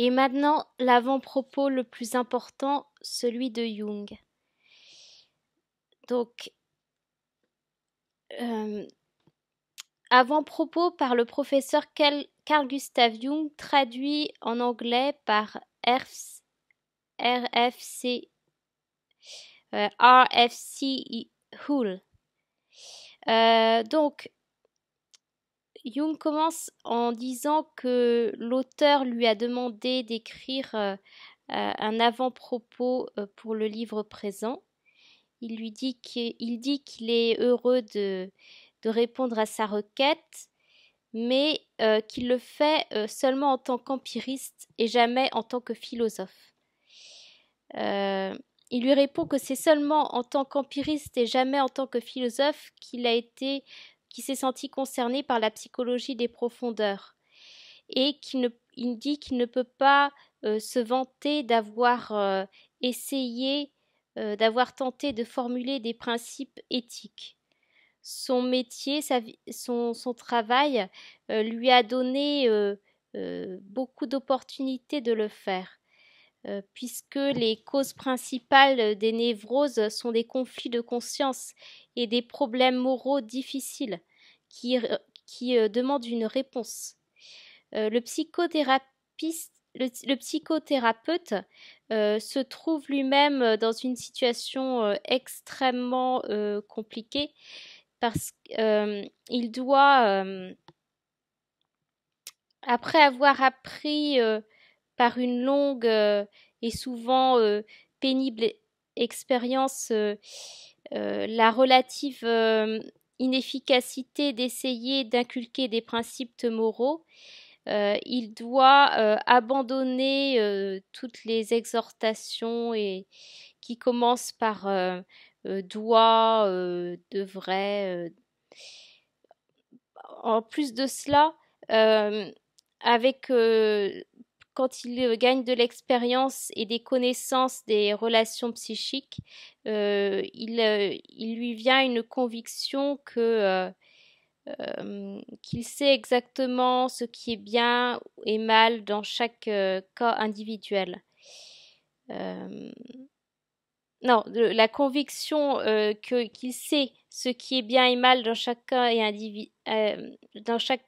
Et maintenant, l'avant-propos le plus important, celui de Jung. Donc, euh, avant-propos par le professeur Carl Gustav Jung, traduit en anglais par RFC, RFC, euh, RFC e, Hull. Euh, donc, Jung commence en disant que l'auteur lui a demandé d'écrire euh, euh, un avant-propos euh, pour le livre présent. Il lui dit qu'il dit qu'il est heureux de, répondre à sa requête, mais qu'il le fait seulement en tant qu'empiriste et jamais en tant que philosophe. il lui répond que c'est seulement en tant qu'empiriste et jamais en tant que philosophe qu'il a été qui s'est senti concerné par la psychologie des profondeurs et qui ne, il dit qu'il ne peut pas euh, se vanter d'avoir euh, essayé, euh, d'avoir tenté de formuler des principes éthiques. Son métier, son, travail lui a donné beaucoup d'opportunités de le faire, puisque les causes principales des névroses sont des conflits de conscience et des problèmes moraux difficiles qui, euh, demande une réponse. Euh, le, psychothérapeute, euh, se trouve lui-même dans une situation extrêmement compliquée parce qu'il doit après avoir appris par une longue et souvent pénible expérience la relative inefficacité d'essayer d'inculquer des principes moraux, euh, il doit euh, abandonner euh, toutes les exhortations et qui commencent par doit, devrait. En plus de cela, avec quand il euh, gagne de l'expérience et des connaissances des relations psychiques, euh, euh, il, lui vient une conviction qu'il sait exactement ce qui est bien et mal dans chaque cas individuel. non, la conviction qu'il sait ce qui est bien et mal dans chaque cas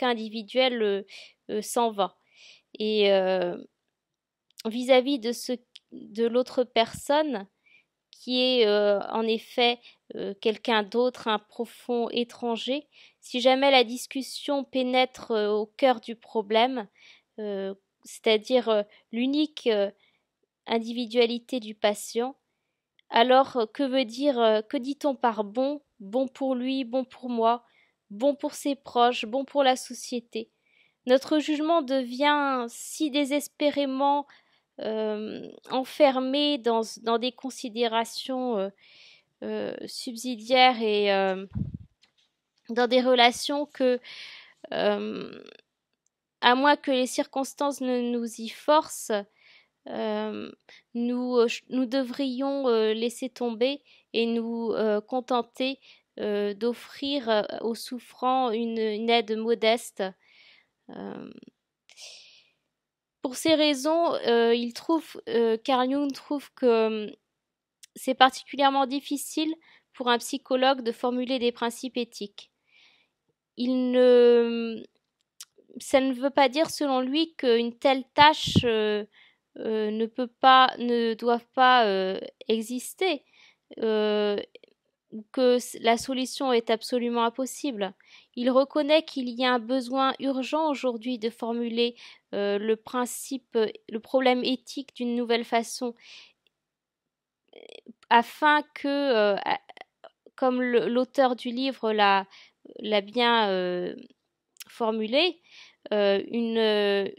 individuel s'en va. Et euh, vis-à-vis de, ce, de l'autre personne, qui est euh, en effet euh, quelqu'un d'autre, un profond étranger, si jamais la discussion pénètre au cœur du problème, c'est-à-dire l'unique individualité du patient, alors que veut dire, que dit-on par bon Bon pour lui, bon pour moi, bon pour ses proches, bon pour la société. Notre jugement devient si désespérément enfermé dans, des considérations subsidiaires et dans des relations que, à moins que les circonstances ne nous y forcent, nous, devrions laisser tomber et nous contenter d'offrir aux souffrants une aide modeste euh, pour ces raisons, euh, il trouve, euh, Carl Jung trouve que c'est particulièrement difficile pour un psychologue de formuler des principes éthiques. Il ne... Ça ne veut pas dire, selon lui, qu'une telle tâche ne peut pas, ne doit pas exister que la solution est absolument impossible. Il reconnaît qu'il y a un besoin urgent aujourd'hui de formuler euh, le principe, le problème éthique d'une nouvelle façon, euh, afin que, euh, comme l'auteur du livre l'a, bien formulé, une,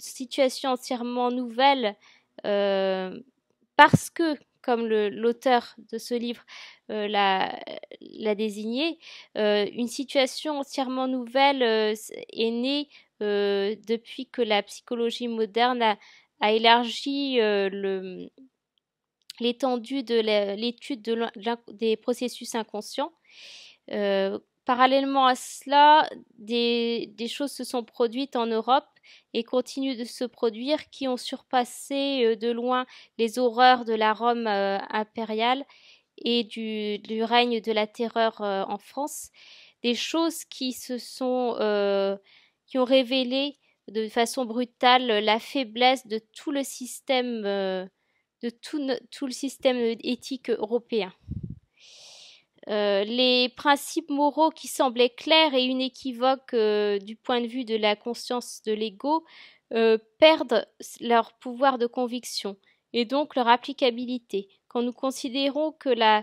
situation entièrement nouvelle parce que comme l'auteur de ce livre euh, l'a désigné, euh, une situation entièrement nouvelle euh, est née depuis que la psychologie moderne a, élargi l'étendue de l'étude des processus inconscients. parallèlement à cela, des, choses se sont produites en Europe et continuent de se produire qui ont surpassé euh, de loin les horreurs de la Rome euh, impériale et du, règne de la terreur euh, en France, des choses qui se sont qui ont révélé de façon brutale la faiblesse de tout le système de tout le système éthique européen. Euh, les principes moraux qui semblaient clairs et inéquivoques euh, du point de vue de la conscience de l'ego euh, perdent leur pouvoir de conviction et donc leur applicabilité. Quand nous considérons que la,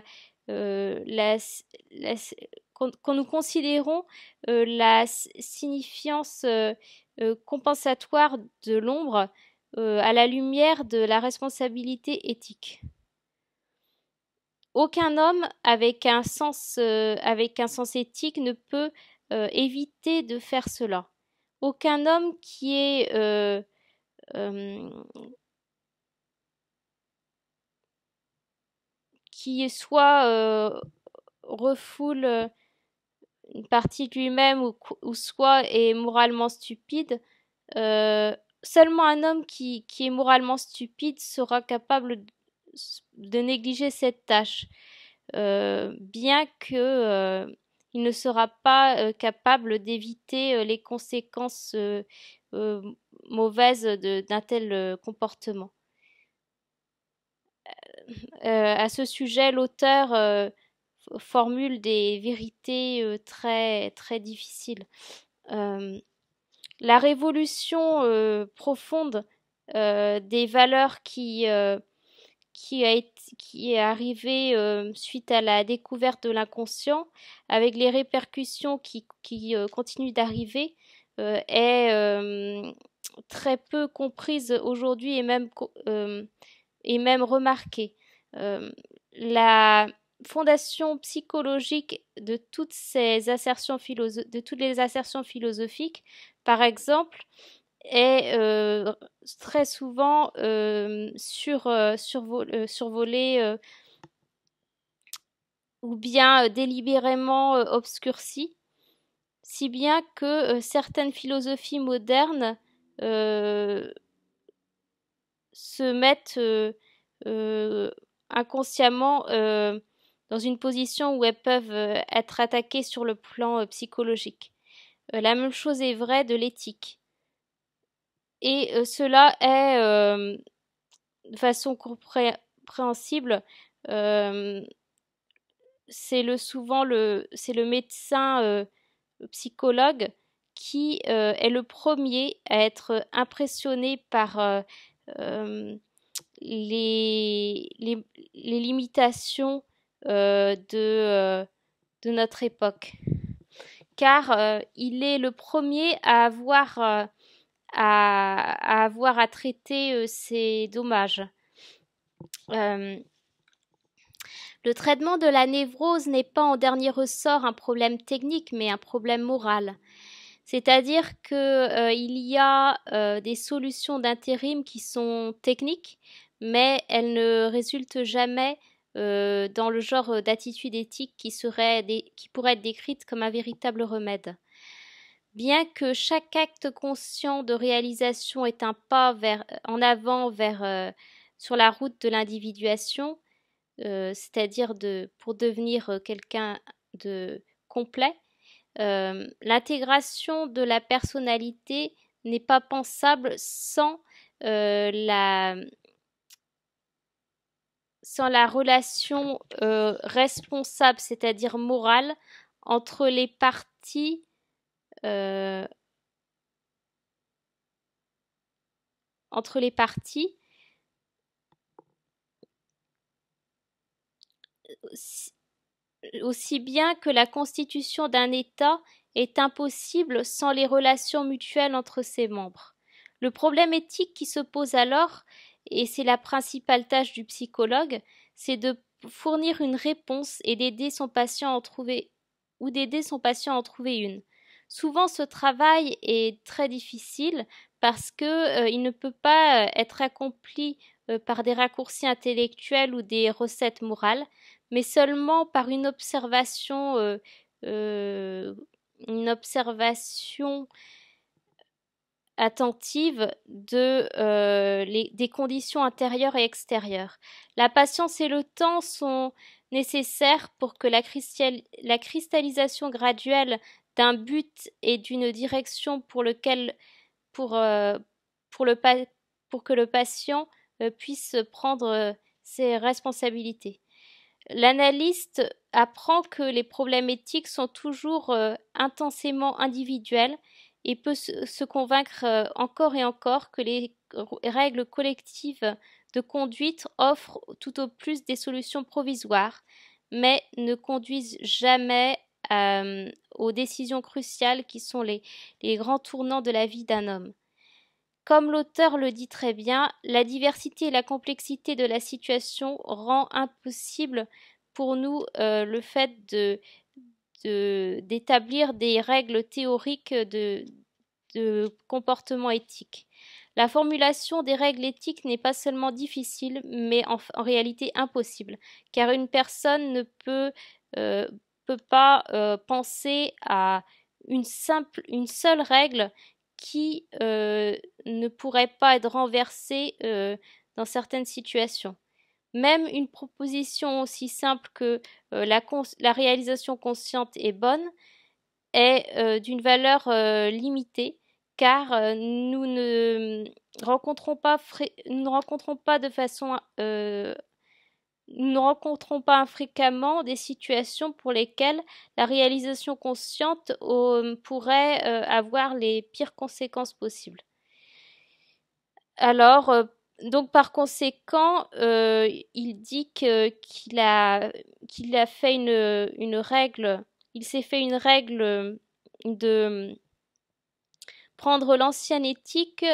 quand, nous considérons la signifiance compensatoire de l'ombre à la lumière de la responsabilité éthique aucun homme avec un sens, euh, avec un sens éthique ne peut euh, éviter de faire cela. Aucun homme qui est euh, qui soit refoule une partie de lui-même ou, soit est moralement stupide. seulement un homme qui, qui est moralement stupide sera capable de de négliger cette tâche, euh, bien que euh, il ne sera pas euh, capable d'éviter les conséquences mauvaises d'un tel comportement. à ce sujet, l'auteur formule des vérités très très difficiles. la révolution profonde des valeurs qui qui, qui est arrivé euh, suite à la découverte de l'inconscient, avec les répercussions qui, qui euh, continuent d'arriver, euh, est très peu comprise aujourd'hui et même, et même remarquée. la fondation psychologique de toutes ces assertions de toutes les assertions philosophiques, par exemple, est très souvent euh, survolé ou bien délibérément obscurci, si bien que certaines philosophies modernes se mettent inconsciemment dans une position où elles peuvent être attaquées sur le plan psychologique. La même chose est vraie de l'éthique et cela est de façon compréhensible c'est le souvent le c'est le médecin psychologue qui est le premier à être impressionné par les, les, limitations de, de notre époque. Car il est le premier à avoir à, avoir à traiter ces dommages. Le traitement de la névrose n'est pas en dernier ressort un problème technique, mais un problème moral. C'est-à-dire qu'il y a des solutions d'intérim qui sont techniques, mais elles ne résultent jamais dans le genre d'attitude éthique qui, qui pourrait être décrite comme un véritable remède. Bien que chaque acte conscient de réalisation est un pas euh, en avant euh, sur la route de l'individuation, euh, c'est-à-dire pour devenir quelqu'un de complet, l'intégration de la personnalité n'est pas pensable sans la, relation responsable, c'est-à-dire morale, entre les parties euh, entre les parties, aussi bien que la constitution d'un État est impossible sans les relations mutuelles entre ses membres. Le problème éthique qui se pose alors, et c'est la principale tâche du psychologue, c'est de fournir une réponse et d'aider son patient à en trouver ou d'aider son patient à en trouver une. Souvent, ce travail est très difficile parce qu'il euh, il ne peut pas euh, être accompli euh, par des raccourcis intellectuels ou des recettes morales, mais seulement par une observation, une observation attentive de, des conditions intérieures et extérieures. La patience et le temps sont nécessaires pour que la, la cristallisation graduelle d'un but et d'une direction pour lequel pour, euh, pour, le pour que le patient euh, puisse prendre euh, ses responsabilités. L'analyste apprend que les problèmes éthiques sont toujours intensément individuels et peut se convaincre encore et encore que les règles collectives de conduite offrent tout au plus des solutions provisoires, mais ne conduisent jamais à, aux décisions cruciales qui sont les, grands tournants de la vie d'un homme. Comme l'auteur le dit très bien, la diversité et la complexité de la situation rend impossible pour nous euh, le fait d'établir des règles théoriques de, comportement éthique. La formulation des règles éthiques n'est pas seulement difficile, mais en, réalité impossible, car une personne ne peut euh, pas euh, penser à une, simple, une seule règle qui euh, ne pourrait pas être renversée euh, dans certaines situations. Même une proposition aussi simple que la, la, réalisation consciente est bonne est d'une valeur limitée car nous ne rencontrons pas, nous ne rencontrons pas de façon nous ne rencontrons pas infréquemment des situations pour lesquelles la réalisation consciente euh, pourrait euh, avoir les pires conséquences possibles. Alors, euh, donc par conséquent, il dit qu'il a, qu'il a fait une règle, il s'est fait une règle de prendre l'ancienne éthique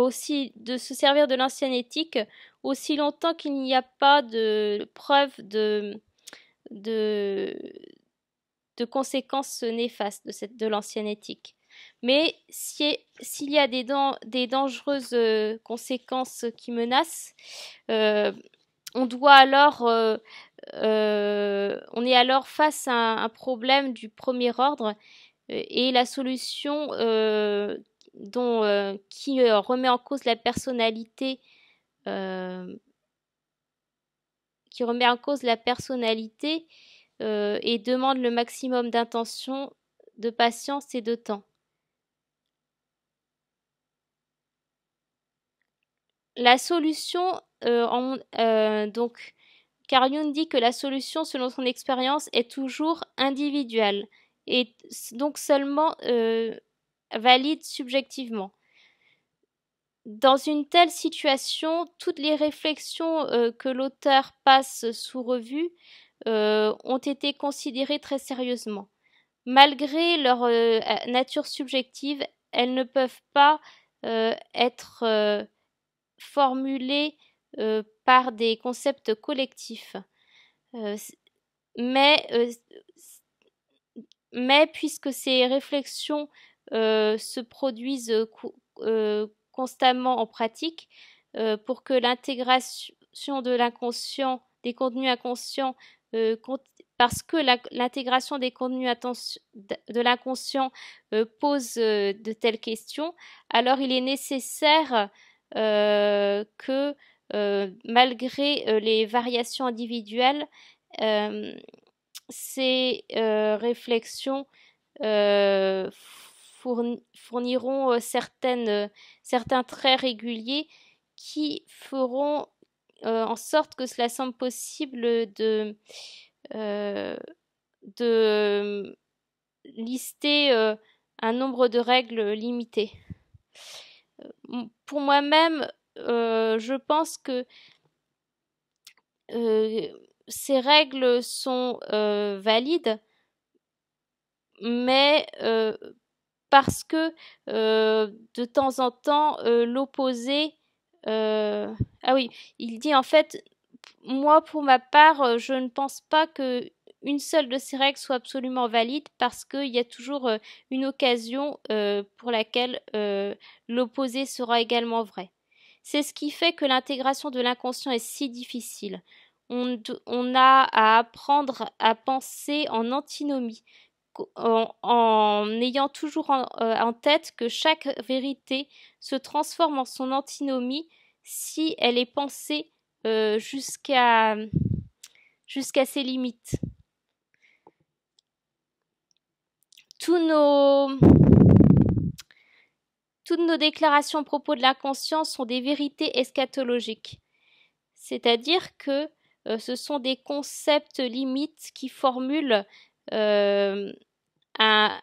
aussi de se servir de l'ancienne éthique aussi longtemps qu'il n'y a pas de preuve de, de, de conséquences néfastes de, cette, de l'ancienne éthique. Mais s'il y a des, des, dangereuses euh, conséquences qui menacent, euh, on doit alors, euh, on est alors face à un, un, problème du premier ordre et la solution dont, euh, euh, euh, qui remet en cause la personnalité, qui remet en cause la personnalité et demande le maximum d'intention, de patience et de temps. La solution, donc, car dit que la solution, selon son expérience, est toujours individuelle et donc seulement valide subjectivement. Dans une telle situation, toutes les réflexions euh, que l'auteur passe sous revue euh, ont été considérées très sérieusement. Malgré leur euh, nature subjective, elles ne peuvent pas être formulées par des concepts collectifs. mais, mais puisque ces réflexions euh, se produisent euh, euh, constamment en pratique pour que l'intégration de l'inconscient, des contenus inconscients, parce que l'intégration des contenus de l'inconscient pose de telles questions, alors il est nécessaire que malgré les variations individuelles, ces réflexions fourniront euh, certaines, euh, certains traits réguliers qui feront euh, en sorte que cela semble possible de, de lister un nombre de règles limitées. Pour moi-même, je pense que ces règles sont valides, mais parce que euh, de temps en temps, euh, l'opposé... Euh, ah oui, il dit en fait, moi pour ma part, je ne pense pas que une seule de ces règles soit absolument valide parce qu'il y a toujours une occasion pour laquelle l'opposé sera également vrai. C'est ce qui fait que l'intégration de l'inconscient est si difficile. on, a à apprendre à penser en antinomie, en, ayant toujours euh, en, tête que chaque vérité se transforme en son antinomie si elle est pensée euh, jusqu'à ses limites. Tous nos, toutes nos déclarations à propos de la conscience sont des vérités eschatologiques, c'est-à-dire que euh, ce sont des concepts limites qui formulent euh, un,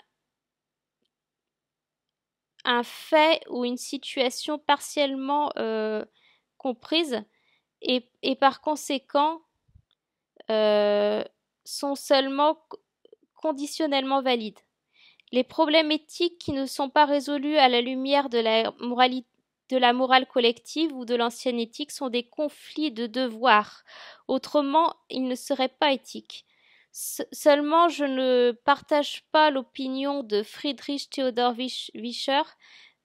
fait ou une situation partiellement euh, comprise et, par conséquent euh, sont seulement conditionnellement valides. Les problèmes éthiques qui ne sont pas résolus à la lumière de la morale collective ou de l'ancienne éthique sont des conflits de devoirs. Autrement, ils ne seraient pas éthiques seulement, je ne partage pas l'opinion de Friedrich Theodor Wischer,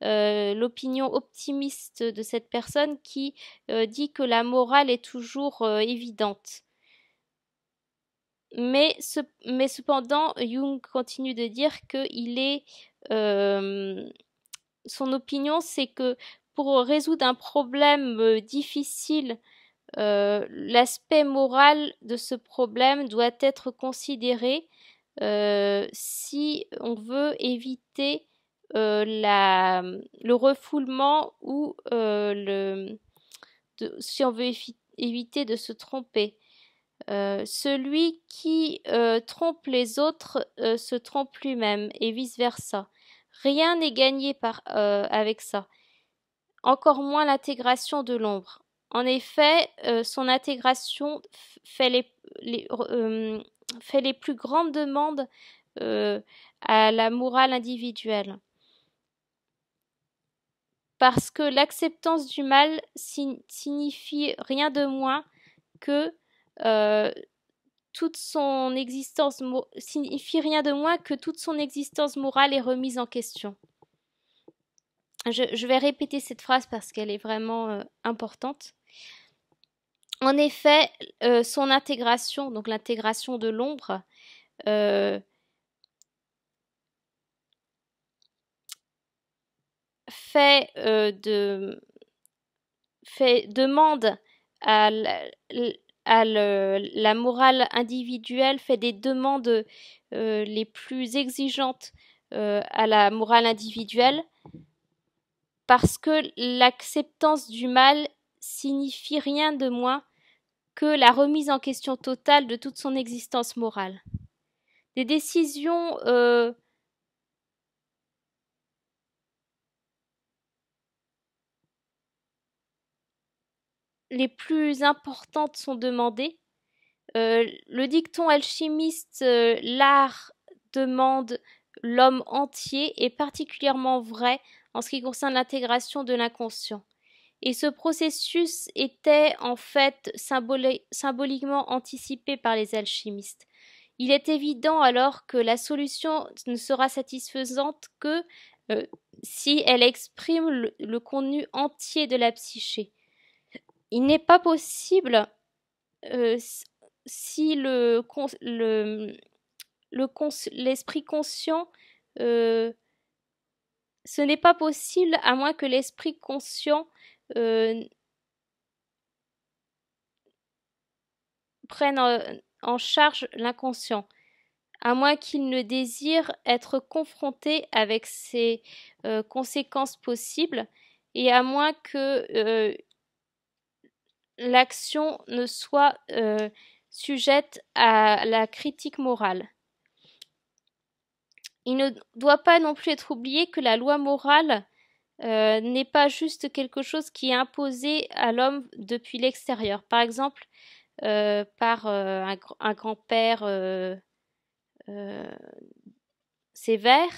euh, l'opinion optimiste de cette personne qui euh, dit que la morale est toujours euh, évidente. Mais, mais, cependant, Jung continue de dire que il est, son opinion, c'est que pour résoudre un problème difficile euh, l'aspect moral de ce problème doit être considéré euh, si on veut éviter euh, le refoulement ou le, si on veut éviter de se tromper. celui qui trompe les autres se trompe lui-même et vice-versa. Rien n'est gagné avec ça, encore moins l'intégration de l'ombre. En effet, euh, son intégration euh, fait les, plus grandes demandes euh, à la morale individuelle. Parce que l'acceptance du mal signifie rien de moins que toute son existence signifie rien de moins que toute son existence morale est remise en question. je vais répéter cette phrase parce qu'elle est vraiment importante. En effet, euh, son intégration, donc l'intégration de l'ombre, euh, fait, euh, de, fait demande à, la morale individuelle, fait des demandes les plus exigeantes à la morale individuelle, parce que l'acceptance du mal signifie rien de moins que la remise en question totale de toute son existence morale. Des décisions euh, les plus importantes sont demandées. Euh, le dicton alchimiste euh, l'art demande l'homme entier est particulièrement vrai en ce qui concerne l'intégration de l'inconscient. Et ce processus était en fait symboliquement anticipé par les alchimistes. Il est évident alors que la solution ne sera satisfaisante que euh, si elle exprime le, contenu entier de la psyché. Il n'est pas possible euh, si l'esprit le, le, conscient euh, ce n'est pas possible à moins que l'esprit conscient euh, prennent en charge l'inconscient, à moins qu'il ne désire être confronté avec ses euh, conséquences possibles et à moins que euh, l'action ne soit sujette à la critique morale. Il ne doit pas non plus être oublié que la loi morale euh, n'est pas juste quelque chose qui est imposé à l'homme depuis l'extérieur. Par exemple, euh, par euh, un, grand-père sévère.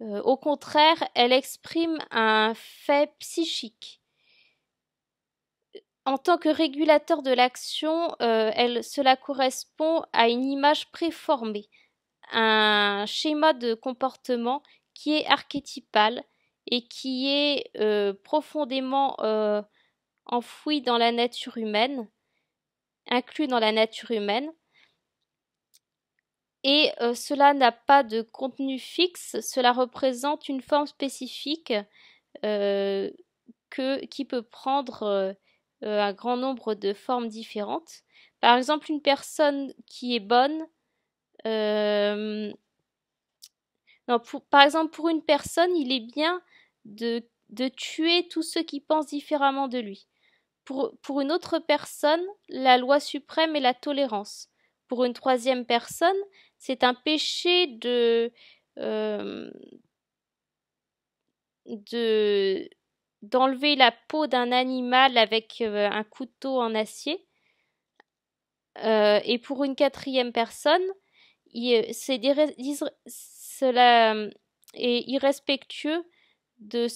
au contraire, elle exprime un fait psychique. En tant que régulateur de l'action, cela correspond à une image préformée, un schéma de comportement qui est archétypal, et qui est profondément enfoui dans la nature humaine, inclus dans la nature humaine. Et cela n'a pas de contenu fixe, cela représente une forme spécifique que, qui peut prendre un grand nombre de formes différentes. Par exemple, une personne qui est bonne, non, par exemple, pour une personne, il est bien de, tuer tous ceux qui pensent différemment de lui. Pour, une autre personne, la loi suprême est la tolérance. Pour une troisième personne, c'est un péché de, euh, de d'enlever la peau d'un animal avec euh, un couteau en acier. Euh, et pour une quatrième personne, c'est cela est irrespectueux de,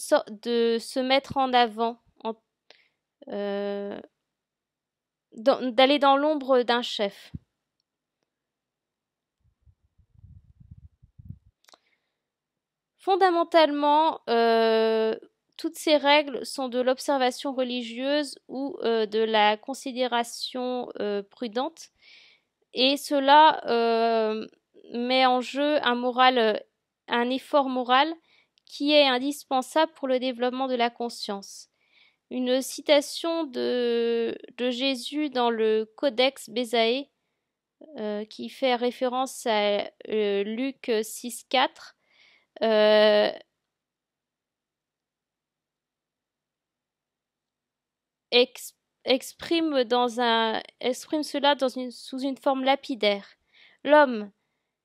se mettre en avant, euh, d'aller dans l'ombre d'un chef. Fondamentalement, euh, toutes ces règles sont de l'observation religieuse ou euh, de la considération prudente, et cela met en jeu un, moral, un effort moral qui est indispensable pour le développement de la conscience. Une citation de, Jésus dans le Codex Bézaé euh, qui fait référence à euh, Luc 6.4 euh, exprime, cela sous une forme lapidaire. L'homme,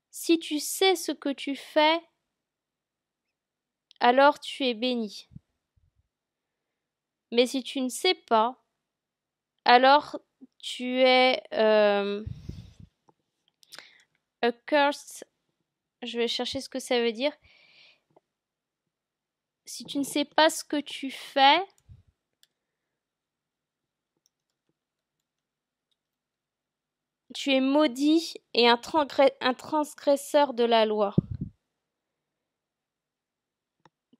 si tu sais ce que tu fais, alors tu es béni. Mais si tu ne sais pas, alors tu es euh, accursed. Je vais chercher ce que ça veut dire. Si tu ne sais pas ce que tu fais, tu es maudit et un, transgresseur de la loi.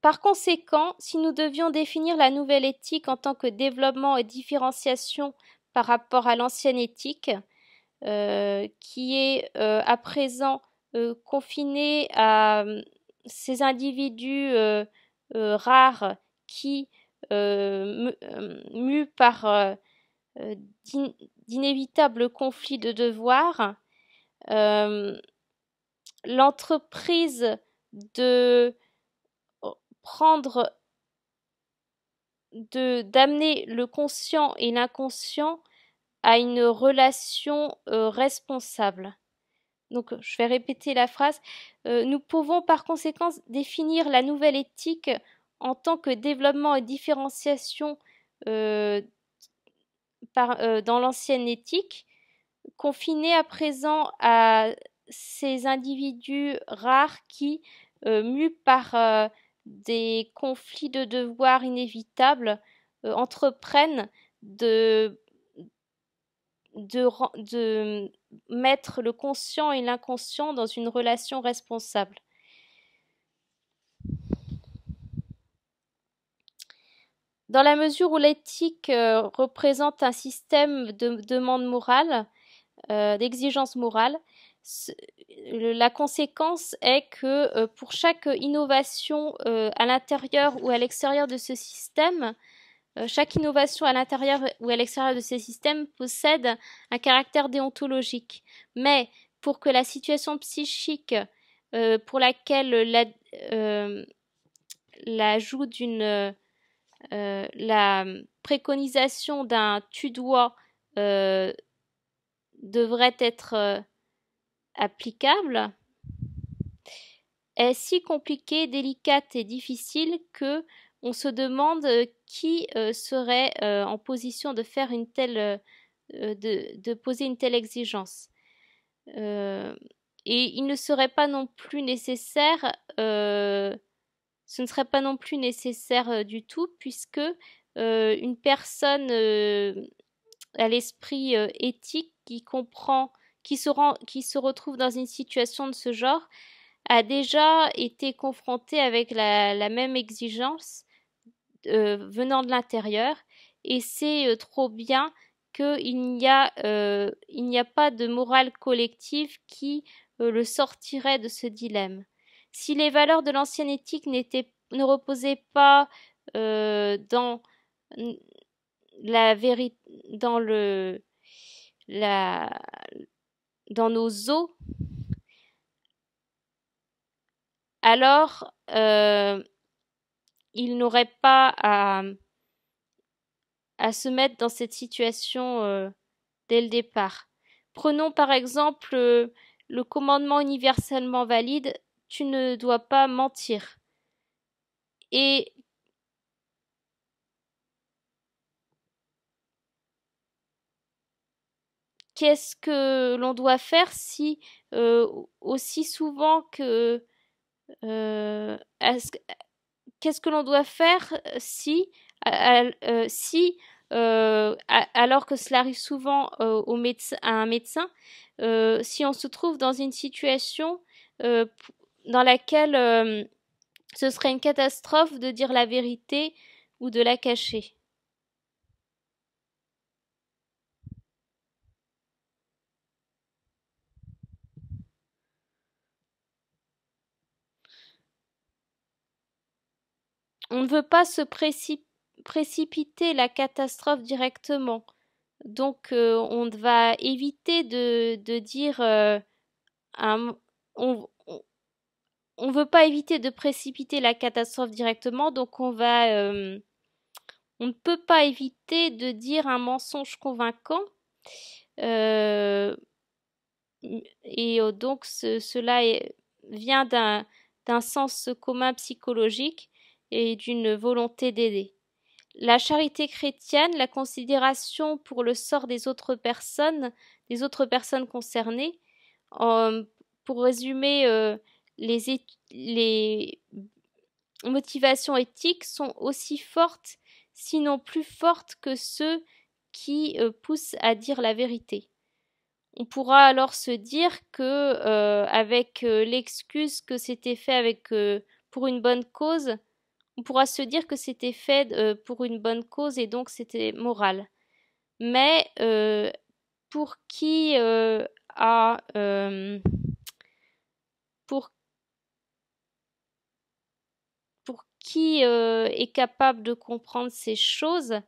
Par conséquent, si nous devions définir la nouvelle éthique en tant que développement et différenciation par rapport à l'ancienne éthique, euh, qui est euh, à présent euh, confinée à ces individus rares qui, mu par d'inévitables conflits de devoirs, l'entreprise de prendre de d'amener le conscient et l'inconscient à une relation euh, responsable. Donc je vais répéter la phrase. Euh, nous pouvons par conséquent définir la nouvelle éthique en tant que développement et différenciation euh, par, dans l'ancienne éthique, confinée à présent à ces individus rares qui, mus par des conflits de devoirs inévitables euh, entreprennent de, mettre le conscient et l'inconscient dans une relation responsable. Dans la mesure où l'éthique euh, représente un système de demande morale, euh, d'exigence morale, la conséquence est que euh, pour chaque innovation euh, à l'intérieur ou à l'extérieur de ce système, euh, chaque innovation à l'intérieur ou à l'extérieur de ce système possède un caractère déontologique. Mais pour que la situation psychique pour laquelle la, l'ajout d'une la préconisation d'un tu dois devrait être applicable est si compliquée, délicate et difficile que on se demande euh, qui euh, serait euh, en position de faire une telle de, poser une telle exigence. et il ne serait pas non plus nécessaire ce ne serait pas non plus nécessaire du tout puisque une personne à l'esprit éthique qui comprend qui se, qui se retrouve dans une situation de ce genre a déjà été confronté avec la, même exigence euh, venant de l'intérieur et c'est euh, trop bien qu'il n'y a, euh, il n'y a pas de morale collective qui le sortirait de ce dilemme. Si les valeurs de l'ancienne éthique ne reposaient pas dans la vérité, dans le, la, dans nos os, alors euh, il n'aurait pas à, se mettre dans cette situation euh, dès le départ. Prenons par exemple euh, le commandement universellement valide, tu ne dois pas mentir. Et qu'est-ce que l'on doit faire si aussi souvent que qu'est-ce que l'on doit faire si si alors que cela arrive souvent au médecin, à un médecin, si on se trouve dans une situation dans laquelle ce serait une catastrophe de dire la vérité ou de la cacher. on ne veut pas se précipiter la catastrophe directement. Donc, euh, on va éviter de, dire. Euh, on, ne veut pas éviter de précipiter la catastrophe directement, donc on va. Euh, on ne peut pas éviter de dire un mensonge convaincant. et donc, cela vient d'un sens commun psychologique et d'une volonté d'aider. La charité chrétienne, la considération pour le sort des autres personnes, des autres personnes concernées, euh, pour résumer, euh, les, motivations éthiques sont aussi fortes, sinon plus fortes que ceux qui euh, poussent à dire la vérité. On pourra alors se dire que, avec l'excuse que c'était fait avec pour une bonne cause, on pourra se dire que c'était fait euh, pour une bonne cause et donc c'était moral. Mais euh, pour qui euh, a pour qui est capable de comprendre ces choses,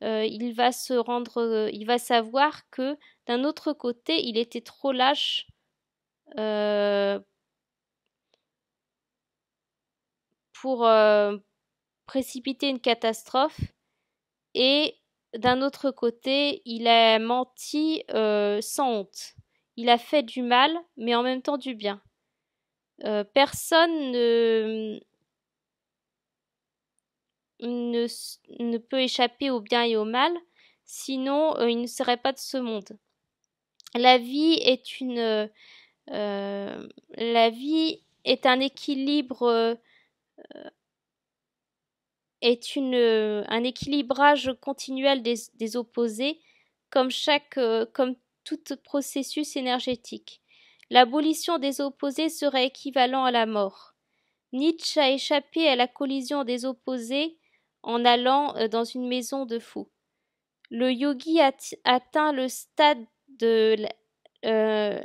il va se rendre, il va savoir que d'un autre côté, il était trop lâche pour précipiter une catastrophe et d'un autre côté, il a menti euh, sans honte. Il a fait du mal, mais en même temps du bien. Euh, personne ne, ne, peut échapper au bien et au mal, sinon euh, il ne serait pas de ce monde. La vie est une la vie est un équilibre est euh, un équilibrage continuel des, opposés, comme, chaque, euh, comme tout processus énergétique. L'abolition des opposés serait équivalent à la mort. Nietzsche a échappé à la collision des opposés en allant euh, dans une maison de fous. Le yogi atteint le stade de euh,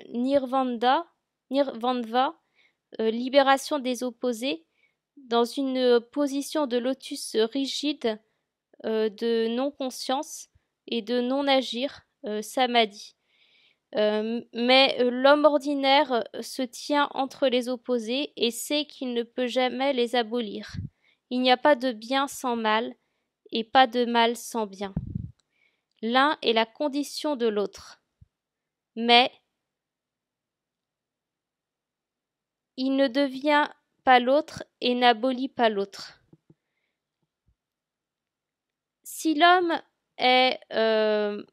libération des opposés, dans une euh, position de lotus rigide euh, de non-conscience et de non-agir, euh, samadhi. mais l'homme ordinaire se tient entre les opposés et sait qu'il ne peut jamais les abolir. Il n'y a pas de bien sans mal et pas de mal sans bien. L'un est la condition de l'autre. Mais il ne devient l'autre et n'abolit pas l'autre. Si l'homme est euh,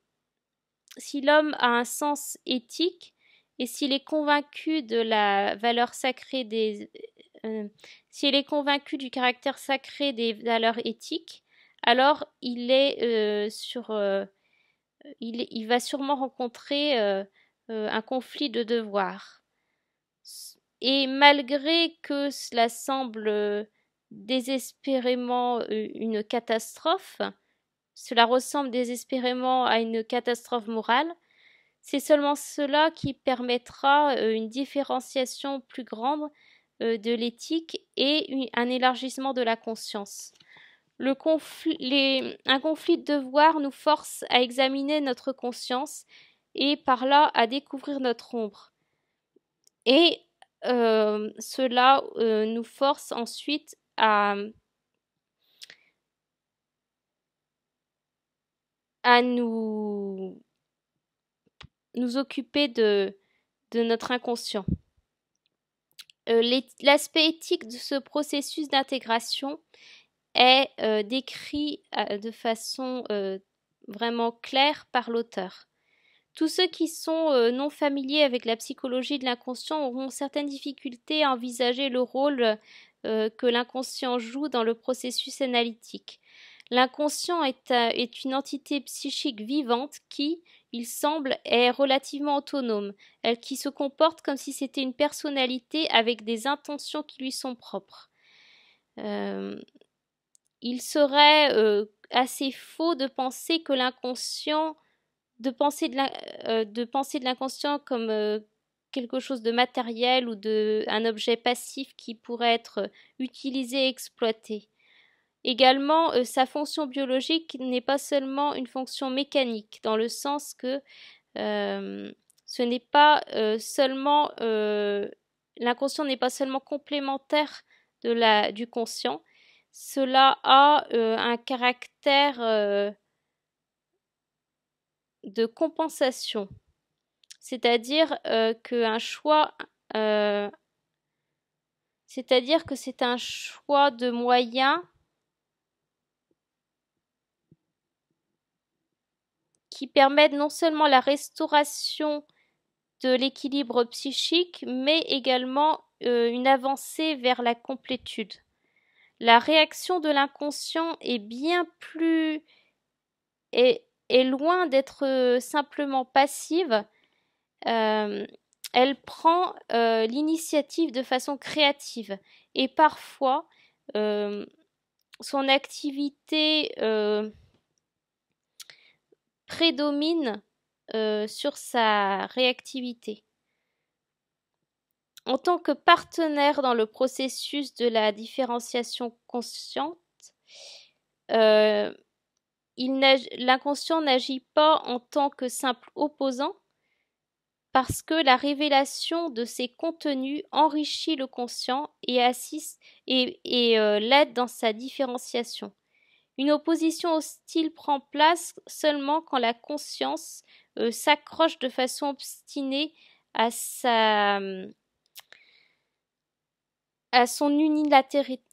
si l'homme a un sens éthique et s'il est convaincu de la valeur sacrée des euh, s'il est convaincu du caractère sacré des valeurs éthiques, alors il est euh, sur il, va sûrement rencontrer un conflit de devoirs. Et malgré que cela semble euh, désespérément euh, une catastrophe, cela ressemble désespérément à une catastrophe morale, c'est seulement cela qui permettra euh, une différenciation plus grande de l'éthique et un élargissement de la conscience. Le les, un conflit de devoir nous force à examiner notre conscience et par là à découvrir notre ombre. Et euh, cela euh, nous force ensuite à, à nous, nous occuper de, notre inconscient. Euh, l'aspect éthique de ce processus d'intégration est décrit de façon vraiment claire par l'auteur. Tous ceux qui sont euh, non familiers avec la psychologie de l'inconscient auront certaines difficultés à envisager le rôle euh, que l'inconscient joue dans le processus analytique. L'inconscient euh, est, une entité psychique vivante qui, il semble, est relativement autonome, elle qui se comporte comme si c'était une personnalité avec des intentions qui lui sont propres. il serait assez faux de penser que l'inconscient euh, de penser de l'inconscient comme euh, quelque chose de matériel ou de un objet passif qui pourrait être euh, utilisé et exploité. Également, sa fonction biologique n'est pas seulement une fonction mécanique, dans le sens que ce n'est pas seulement l'inconscient n'est pas seulement complémentaire de la, du conscient. Cela a un caractère de compensation. C'est-à-dire euh, que choix euh, c'est-à-dire que c'est un choix de moyens qui permettent non seulement la restauration de l'équilibre psychique, mais également euh, une avancée vers la complétude. La réaction de l'inconscient est bien plus est loin d'être simplement passive. elle prend l'initiative de façon créative et parfois son activité prédomine sur sa réactivité. En tant que partenaire dans le processus de la différenciation consciente, l'inconscient n'agit pas en tant que simple opposant, parce que la révélation de ses contenus enrichit le conscient et, assiste, et, euh, l'aide dans sa différenciation. Une opposition hostile prend place seulement quand la conscience euh, s'accroche de façon obstinée à son unilatérité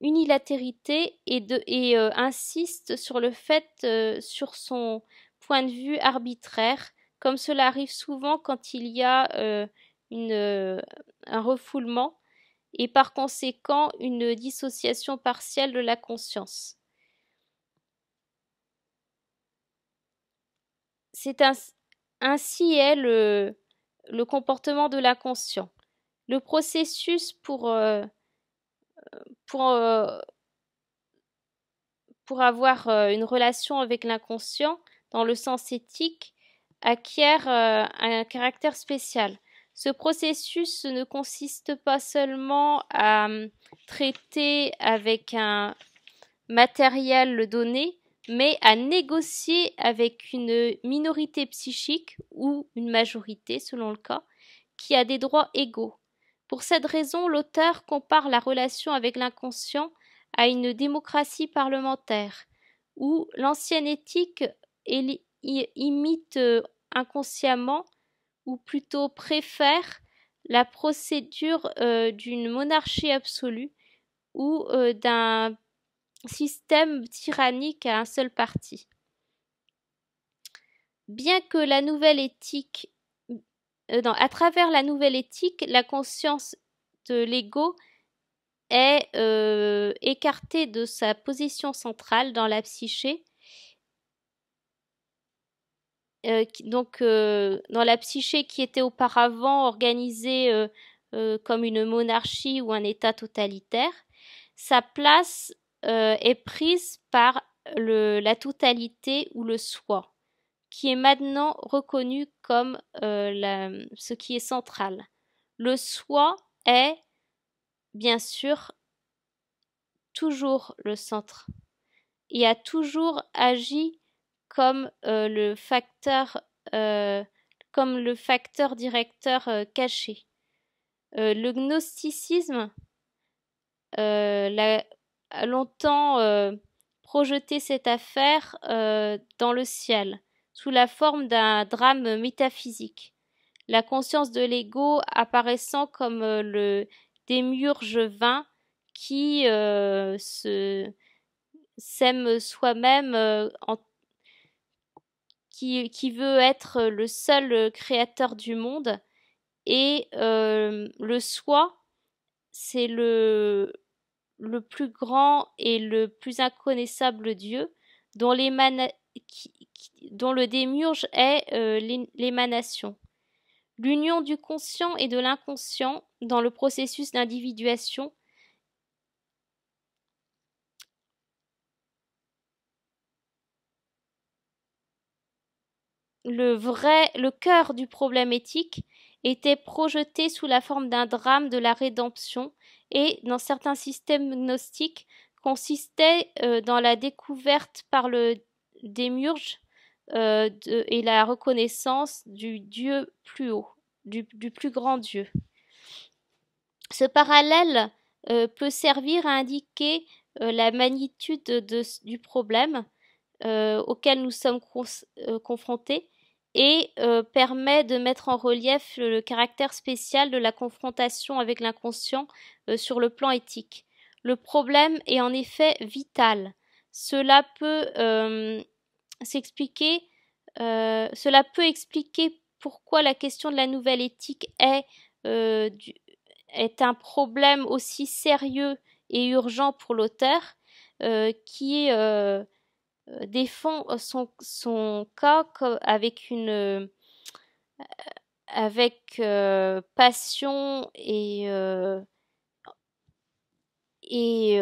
unilatérité et, et euh, insiste sur le fait, euh, sur son point de vue arbitraire, comme cela arrive souvent quand il y a euh, un refoulement et par conséquent une dissociation partielle de la conscience. C'est ainsi est le, le comportement de l'inconscient. Le processus pour pour, euh, pour avoir euh, une relation avec l'inconscient, dans le sens éthique, acquiert euh, un caractère spécial. Ce processus ne consiste pas seulement à hum, traiter avec un matériel donné, mais à négocier avec une minorité psychique ou une majorité selon le cas, qui a des droits égaux. Pour cette raison, l'auteur compare la relation avec l'inconscient à une démocratie parlementaire, où l'ancienne éthique imite euh, inconsciemment, ou plutôt préfère, la procédure euh, d'une monarchie absolue ou euh, d'un système tyrannique à un seul parti. Bien que la nouvelle éthique euh, à travers la nouvelle éthique, la conscience de l'ego est euh, écartée de sa position centrale dans la psyché. Euh, donc, dans la psyché qui était auparavant organisée comme une monarchie ou un État totalitaire, sa place est prise par la totalité ou le soi qui est maintenant reconnu comme euh, ce qui est central. Le soi est, bien sûr, toujours le centre et a toujours agi comme euh, le facteur euh, comme le facteur directeur caché. le gnosticisme a longtemps projeté cette affaire dans le ciel sous la forme d'un drame métaphysique, la conscience de l'ego apparaissant comme euh, le démiurge vain qui euh, se sème soi-même euh, qui, veut être le seul créateur du monde et le soi c'est le le plus grand et le plus inconnaissable Dieu dont l'émanation dont le démiurge est euh, l'émanation. L'union du conscient et de l'inconscient dans le processus d'individuation le vrai, le cœur du problème éthique était projeté sous la forme d'un drame de la rédemption et, dans certains systèmes gnostiques, consistait euh, dans la découverte par le démurge euh, et la reconnaissance du Dieu plus haut, du, plus grand Dieu. Ce parallèle euh, peut servir à indiquer euh, la magnitude du problème auquel nous sommes confrontés et permet de mettre en relief le, caractère spécial de la confrontation avec l'inconscient sur le plan éthique. Le problème est en effet vital cela peut euh, s'expliquer, euh, cela peut expliquer pourquoi la question de la nouvelle éthique est, euh, est un problème aussi sérieux et urgent pour l'auteur qui défend son, son, cas avec une avec passion et et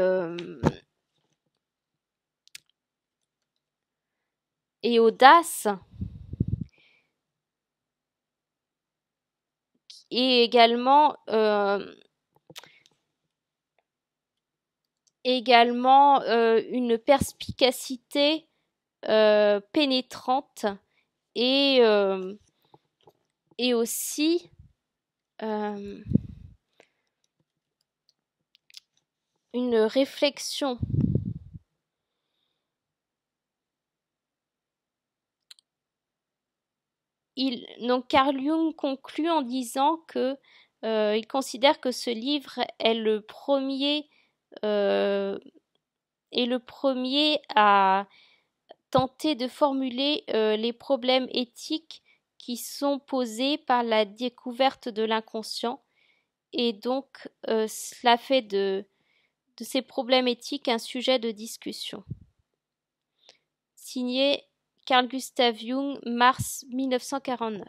et audace. Et également, euh, également euh, une perspicacité euh, pénétrante et, et aussi une réflexion donc Carl Jung conclut en disant que euh, il considère que ce livre est le premier euh, le premier à tenter de formuler euh, les problèmes éthiques qui sont posés par la découverte de l'inconscient et donc cela fait de, de ces problèmes éthiques un sujet de discussion. Signé Carl Gustav Jung, mars 1949.